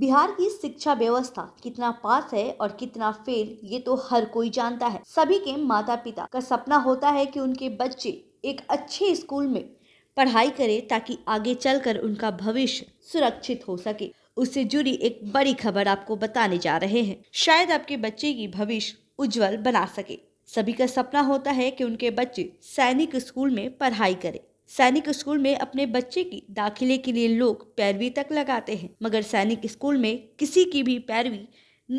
बिहार की शिक्षा व्यवस्था कितना पास है और कितना फेल ये तो हर कोई जानता है सभी के माता पिता का सपना होता है कि उनके बच्चे एक अच्छे स्कूल में पढ़ाई करें ताकि आगे चलकर उनका भविष्य सुरक्षित हो सके उससे जुड़ी एक बड़ी खबर आपको बताने जा रहे हैं शायद आपके बच्चे की भविष्य उज्जवल बना सके सभी का सपना होता है कि उनके बच्चे सैनिक स्कूल में पढ़ाई करें सैनिक स्कूल में अपने बच्चे की दाखिले के लिए लोग पैरवी तक लगाते हैं मगर सैनिक स्कूल में किसी की भी पैरवी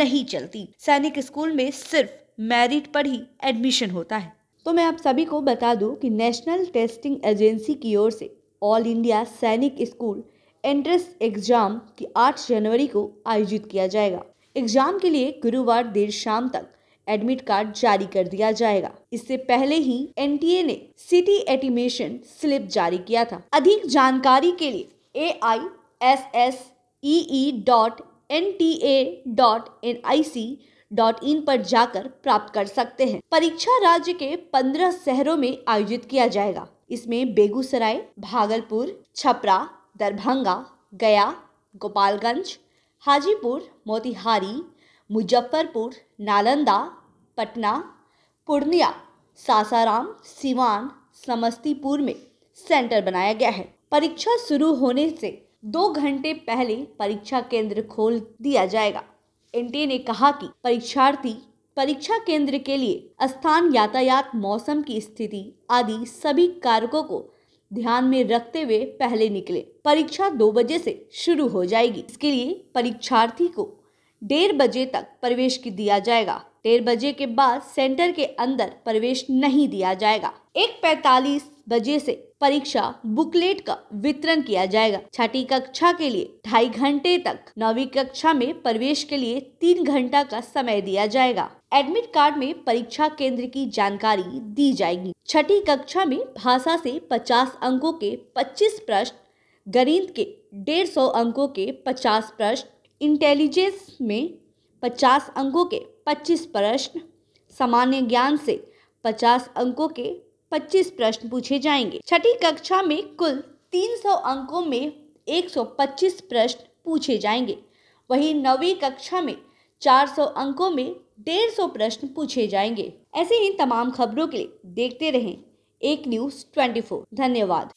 नहीं चलती सैनिक स्कूल में सिर्फ मैरिट पर ही एडमिशन होता है तो मैं आप सभी को बता दूं कि नेशनल टेस्टिंग एजेंसी की ओर से all India Sainik school entrance exam की 8 जनवरी को आयोजित किया जाएगा एग्जाम के लिए गुरुवार देर शाम तक एडमिट कार्ड जारी कर दिया जाएगा इससे पहले ही एन ने सिटी एटीमेशन स्लिप जारी किया था अधिक जानकारी के लिए A I S S E dot N T A dot N I C dot in पर जाकर प्राप्त कर सकते हैं परीक्षा राज्य के पंद्रह शहरों में आयोजित किया जाएगा इसमें बेगूसराय भागलपुर छपरा दरभंगा गया गोपालगंज हाजीपुर मोतिहारी मुजफ्फरपुर नालंदा पटना पूर्णिया सासाराम सिवान समस्तीपुर में सेंटर बनाया गया है परीक्षा शुरू होने से दो घंटे पहले परीक्षा केंद्र खोल दिया जाएगा एनटीए ने कहा कि परीक्षार्थी परीक्षा केंद्र के लिए स्थान यातायात मौसम की स्थिति आदि सभी कारकों को ध्यान में रखते हुए पहले निकले परीक्षा दो बजे से शुरू हो जाएगी इसके लिए परीक्षार्थी को डेढ़ बजे तक प्रवेश की दिया जाएगा डेढ़ बजे के बाद सेंटर के अंदर प्रवेश नहीं दिया जाएगा एक पैतालीस बजे से परीक्षा बुकलेट का वितरण किया जाएगा छठी कक्षा के लिए ढाई घंटे तक नौवीं कक्षा में प्रवेश के लिए तीन घंटा का समय दिया जाएगा एडमिट कार्ड में परीक्षा केंद्र की जानकारी दी जाएगी छठी कक्षा में भाषा से 50 अंकों के 25 प्रश्न गणित के 150 अंकों के 50 प्रश्न इंटेलिजेंस में 50 अंकों के पच्चीस प्रश्न सामान्य ज्ञान से पचास अंकों के पच्चीस प्रश्न पूछे जाएंगे छठी कक्षा में कुल तीन सौ अंकों में एक सौ पच्चीस प्रश्न पूछे जाएंगे वहीं नवी कक्षा में चार सौ अंकों में डेढ़ सौ प्रश्न पूछे जाएंगे ऐसे ही तमाम खबरों के लिए देखते रहें एक न्यूज़ ट्वेंटी फोर धन्यवाद